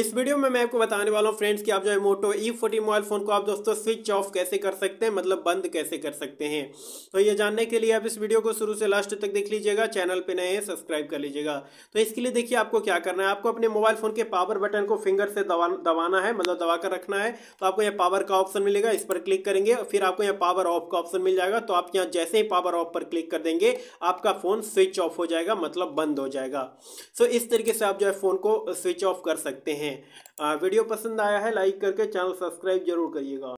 इस वीडियो में मैं आपको बताने वाला हूँ फ्रेंड्स कि आप जो है Moto E forty mobile phone को आप दोस्तों स्विच ऑफ कैसे कर सकते हैं मतलब बंद कैसे कर सकते हैं तो ये जानने के लिए आप इस वीडियो को शुरू से लास्ट तक देख लीजिएगा चैनल पे नए हैं सब्सक्राइब कर लीजिएगा तो इसके लिए देखिए आपको क्या करना है आपको अपने मोबाइल फ़ोन के पावर बटन को फिंगर से दबाना है मतलब दबा कर रखना है तो आपको यहाँ पावर का ऑप्शन मिलेगा इस पर क्लिक करेंगे फिर आपको यहाँ पावर ऑफ का ऑप्शन मिल जाएगा तो आप यहाँ जैसे ही पावर ऑफ पर क्लिक कर देंगे आपका फ़ोन स्विच ऑफ हो जाएगा मतलब बंद हो जाएगा सो इस तरीके से आप जो है फ़ोन को स्विच ऑफ कर सकते हैं हैं वीडियो पसंद आया है लाइक करके चैनल सब्सक्राइब जरूर करिएगा